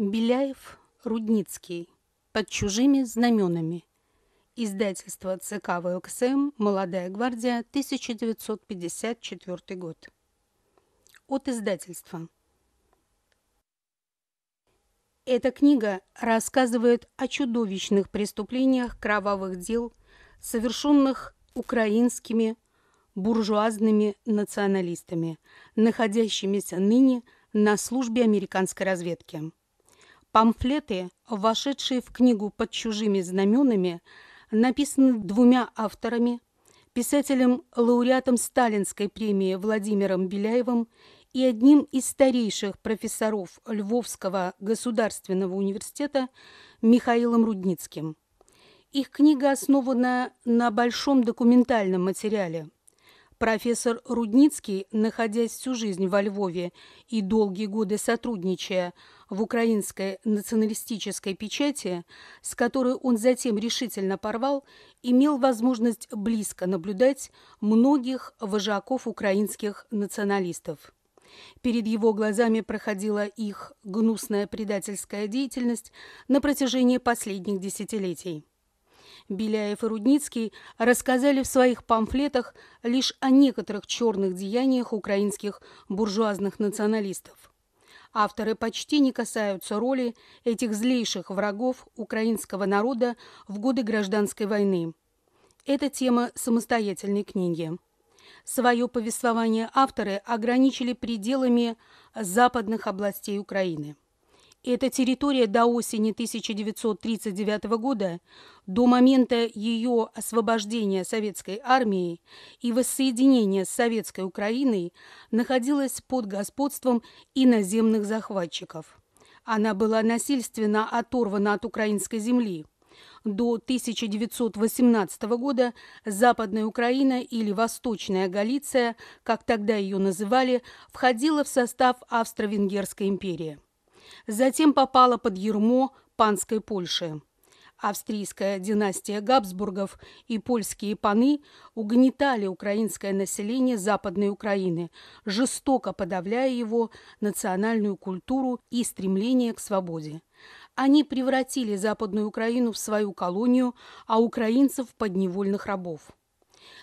Беляев, Рудницкий. Под чужими знаменами. Издательство ЦК ВЛКСМ «Молодая гвардия», 1954 год. От издательства. Эта книга рассказывает о чудовищных преступлениях кровавых дел, совершенных украинскими буржуазными националистами, находящимися ныне на службе американской разведки. Памфлеты, вошедшие в книгу под чужими знаменами, написаны двумя авторами, писателем-лауреатом Сталинской премии Владимиром Беляевым и одним из старейших профессоров Львовского государственного университета Михаилом Рудницким. Их книга основана на большом документальном материале. Профессор Рудницкий, находясь всю жизнь во Львове и долгие годы сотрудничая в украинской националистической печати, с которой он затем решительно порвал, имел возможность близко наблюдать многих вожаков украинских националистов. Перед его глазами проходила их гнусная предательская деятельность на протяжении последних десятилетий. Беляев и Рудницкий рассказали в своих памфлетах лишь о некоторых черных деяниях украинских буржуазных националистов авторы почти не касаются роли этих злейших врагов украинского народа в годы гражданской войны. Это тема самостоятельной книги. Свое повествование авторы ограничили пределами западных областей Украины. Эта территория до осени 1939 года, до момента ее освобождения советской армией и воссоединения с советской Украиной, находилась под господством иноземных захватчиков. Она была насильственно оторвана от украинской земли. До 1918 года Западная Украина или Восточная Галиция, как тогда ее называли, входила в состав Австро-Венгерской империи затем попала под ермо панской Польши. Австрийская династия Габсбургов и польские паны угнетали украинское население Западной Украины, жестоко подавляя его национальную культуру и стремление к свободе. Они превратили Западную Украину в свою колонию, а украинцев – в подневольных рабов.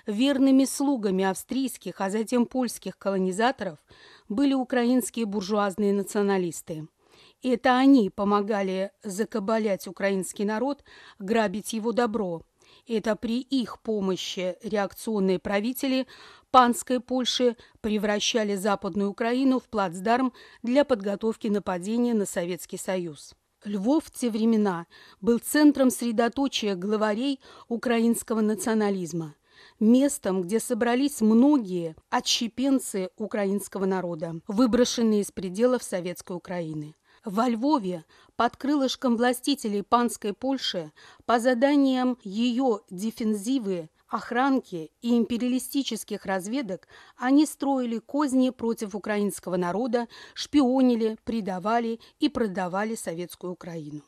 Верными слугами австрийских, а затем польских колонизаторов были украинские буржуазные националисты – это они помогали закабалять украинский народ, грабить его добро. Это при их помощи реакционные правители панской Польши превращали Западную Украину в плацдарм для подготовки нападения на Советский Союз. Львов в те времена был центром средоточия главарей украинского национализма, местом, где собрались многие отщепенцы украинского народа, выброшенные из пределов Советской Украины. Во Львове под крылышком властителей панской Польши по заданиям ее дефензивы, охранки и империалистических разведок они строили козни против украинского народа, шпионили, предавали и продавали советскую Украину.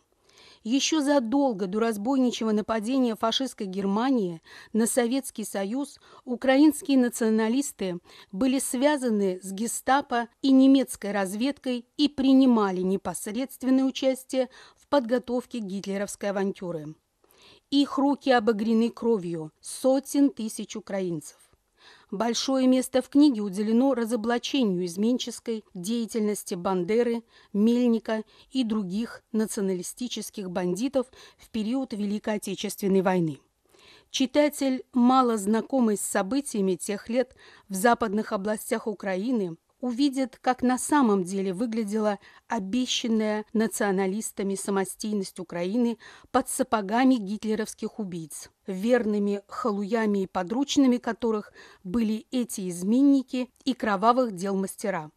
Еще задолго до разбойничьего нападения фашистской Германии на Советский Союз украинские националисты были связаны с гестапо и немецкой разведкой и принимали непосредственное участие в подготовке гитлеровской авантюры. Их руки обогрены кровью сотен тысяч украинцев. Большое место в книге уделено разоблачению изменческой деятельности Бандеры, Мельника и других националистических бандитов в период Великой Отечественной войны. Читатель, мало знакомый с событиями тех лет в западных областях Украины, увидят, как на самом деле выглядела обещанная националистами самостийность Украины под сапогами гитлеровских убийц, верными халуями и подручными которых были эти изменники и кровавых дел мастера.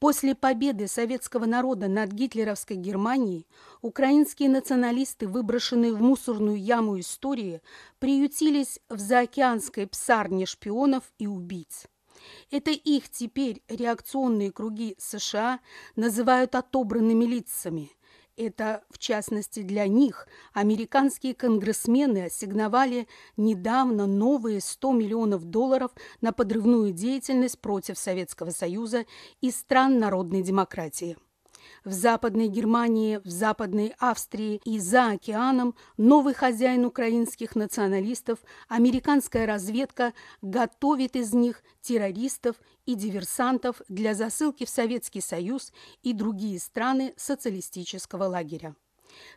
После победы советского народа над гитлеровской Германией украинские националисты, выброшенные в мусорную яму истории, приютились в заокеанской псарне шпионов и убийц. Это их теперь реакционные круги США называют отобранными лицами. Это, в частности, для них американские конгрессмены ассигновали недавно новые 100 миллионов долларов на подрывную деятельность против Советского Союза и стран народной демократии. В Западной Германии, в Западной Австрии и за океаном новый хозяин украинских националистов, американская разведка готовит из них террористов и диверсантов для засылки в Советский Союз и другие страны социалистического лагеря.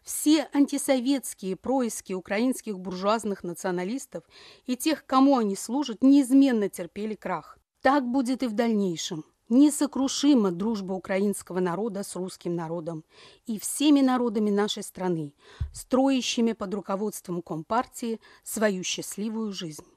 Все антисоветские происки украинских буржуазных националистов и тех, кому они служат, неизменно терпели крах. Так будет и в дальнейшем. Несокрушима дружба украинского народа с русским народом и всеми народами нашей страны, строящими под руководством Компартии свою счастливую жизнь.